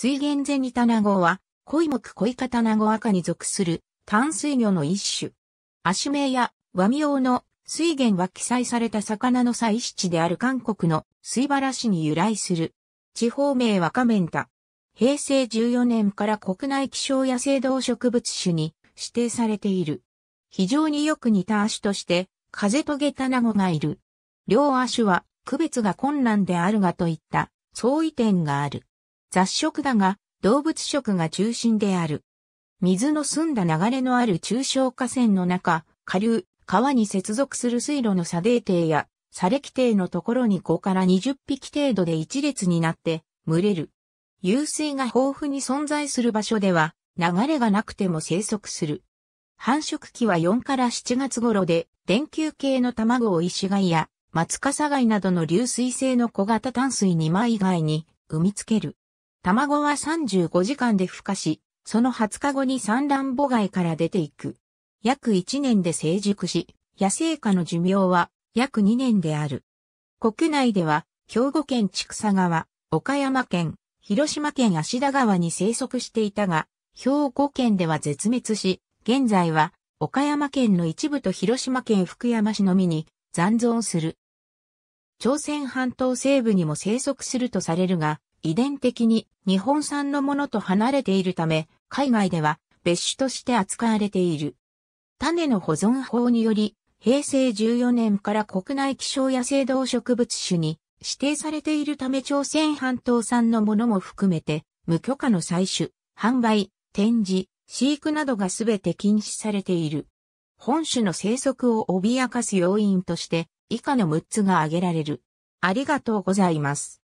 水源ゼニタナゴは、恋木恋カタナゴ赤に属する淡水魚の一種。アシメイや和名の水源は記載された魚の採取地である韓国の水原市に由来する。地方名はカメンタ。平成14年から国内気象野生動植物種に指定されている。非常によく似た亜種として、風とげタナゴがいる。両足は区別が困難であるがといった相違点がある。雑食だが、動物食が中心である。水の澄んだ流れのある中小河川の中、下流、川に接続する水路の砂泥底や、砂礫底のところに5から20匹程度で一列になって、群れる。湧水が豊富に存在する場所では、流れがなくても生息する。繁殖期は4から7月頃で、電球系の卵を石貝や、松笠貝などの流水性の小型淡水2枚以外に、産みつける。卵は35時間で孵化し、その20日後に産卵母外から出ていく。約1年で成熟し、野生下の寿命は約2年である。国内では、兵庫県千草川、岡山県、広島県芦田川に生息していたが、兵庫県では絶滅し、現在は岡山県の一部と広島県福山市のみに残存する。朝鮮半島西部にも生息するとされるが、遺伝的に日本産のものと離れているため、海外では別種として扱われている。種の保存法により、平成14年から国内気象野生動植物種に指定されているため朝鮮半島産のものも含めて、無許可の採取、販売、展示、飼育などがすべて禁止されている。本種の生息を脅かす要因として、以下の6つが挙げられる。ありがとうございます。